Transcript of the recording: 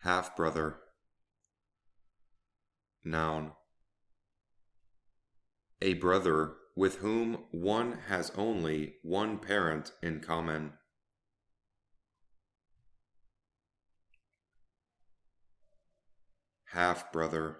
half brother. Noun. A brother with whom one has only one parent in common. Half brother.